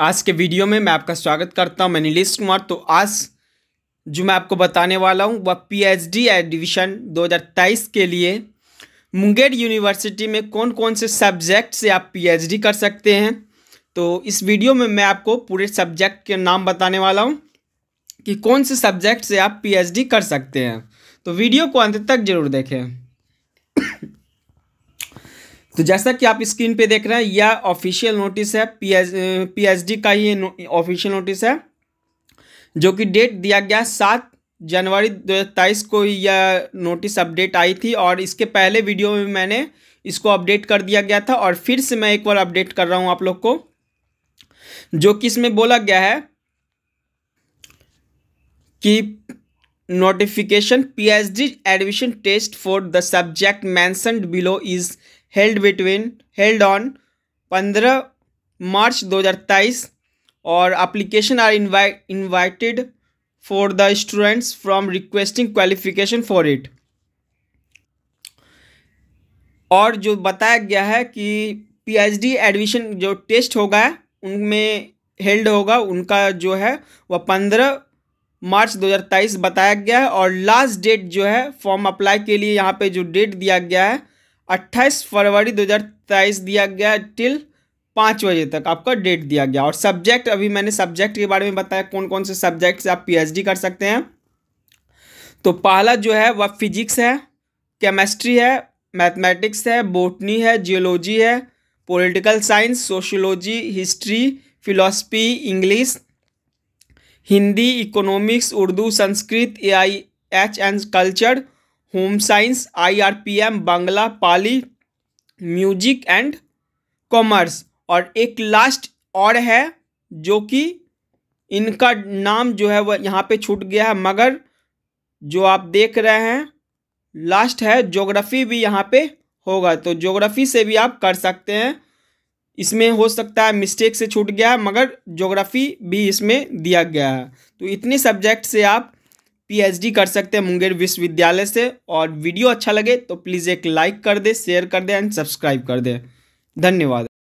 आज के वीडियो में मैं आपका स्वागत करता हूं मैं नीलेश कुमार तो आज जो मैं आपको बताने वाला हूं वह पीएचडी एडमिशन दो के लिए मुंगेर यूनिवर्सिटी में कौन कौन से सब्जेक्ट से आप पीएचडी कर सकते हैं तो इस वीडियो में मैं आपको पूरे सब्जेक्ट के नाम बताने वाला हूँ कि कौन से सब्जेक्ट से आप पी कर सकते हैं तो वीडियो को अंत तक जरूर देखें तो जैसा कि आप स्क्रीन पे देख रहे हैं यह ऑफिशियल नोटिस है पीएचडी का ये ऑफिशियल नोटिस है जो कि डेट दिया गया सात जनवरी दो को यह नोटिस अपडेट आई थी और इसके पहले वीडियो में मैंने इसको अपडेट कर दिया गया था और फिर से मैं एक बार अपडेट कर रहा हूं आप लोग को जो कि इसमें बोला गया है कि notification PhD admission test for the subject mentioned below is held between held on पंद्रह मार्च 2023 और application are invited for the students from requesting qualification for it और जो बताया गया है कि पीएचडी एडमिशन जो टेस्ट होगा उनमें हेल्ड होगा उनका जो है वह पंद्रह मार्च 2023 बताया गया है और लास्ट डेट जो है फॉर्म अप्लाई के लिए यहाँ पे जो डेट दिया गया है अट्ठाईस फरवरी 2023 दिया गया टिल पाँच बजे तक आपका डेट दिया गया और सब्जेक्ट अभी मैंने सब्जेक्ट के बारे में बताया कौन कौन से सब्जेक्ट से आप पीएचडी कर सकते हैं तो पहला जो है वह फिजिक्स है केमिस्ट्री है मैथमेटिक्स है बोटनी है जियोलॉजी है political science sociology history philosophy English Hindi economics Urdu Sanskrit A I H and culture home science IRPM Bangla Pali music and commerce और एक लास्ट और है जो कि इनका नाम जो है वह यहाँ पे छूट गया है मगर जो आप देख रहे हैं लास्ट है जोग्राफी भी यहाँ पे होगा तो जोग्राफी से भी आप कर सकते हैं इसमें हो सकता है मिस्टेक से छूट गया है मगर जोग्राफी भी इसमें दिया गया है तो इतने सब्जेक्ट से आप पीएचडी कर सकते हैं मुंगेर विश्वविद्यालय से और वीडियो अच्छा लगे तो प्लीज़ एक लाइक कर दे शेयर कर दे एंड सब्सक्राइब कर दे धन्यवाद